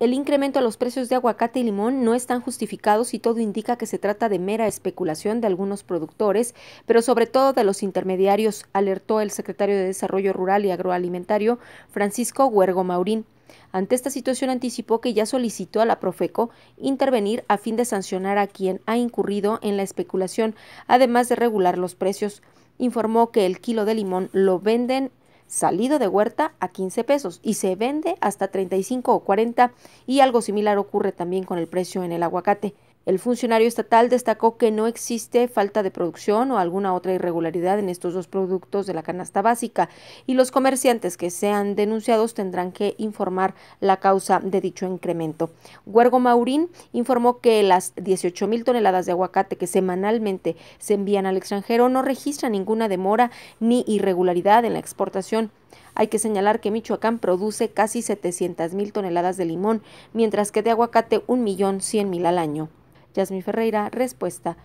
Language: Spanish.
El incremento a los precios de aguacate y limón no están justificados y todo indica que se trata de mera especulación de algunos productores, pero sobre todo de los intermediarios, alertó el secretario de Desarrollo Rural y Agroalimentario, Francisco Huergo Maurín. Ante esta situación anticipó que ya solicitó a la Profeco intervenir a fin de sancionar a quien ha incurrido en la especulación, además de regular los precios. Informó que el kilo de limón lo venden salido de huerta a 15 pesos y se vende hasta 35 o 40 y algo similar ocurre también con el precio en el aguacate. El funcionario estatal destacó que no existe falta de producción o alguna otra irregularidad en estos dos productos de la canasta básica y los comerciantes que sean denunciados tendrán que informar la causa de dicho incremento. Huergo Maurín informó que las 18.000 toneladas de aguacate que semanalmente se envían al extranjero no registran ninguna demora ni irregularidad en la exportación. Hay que señalar que Michoacán produce casi 700.000 mil toneladas de limón, mientras que de aguacate 1.100.000 al año. Yasmín Ferreira, respuesta